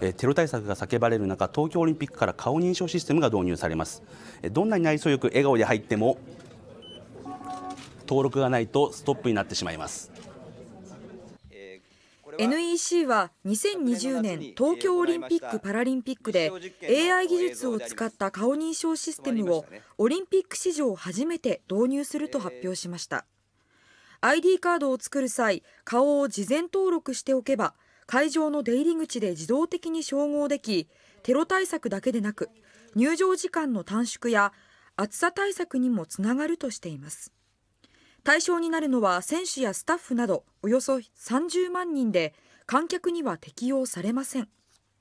えテロ対策が叫ばれる中東京オリンピックから顔認証システムが導入されますどんなに内装よく笑顔で入っても登録がないとストップになってしまいます NEC は2020年東京オリンピック・パラリンピックで AI 技術を使った顔認証システムをオリンピック史上初めて導入すると発表しました ID カードを作る際顔を事前登録しておけば会場の出入り口で自動的に照合できテロ対策だけでなく入場時間の短縮や暑さ対策にもつながるとしています対象になるのは選手やスタッフなどおよそ30万人で観客には適用されません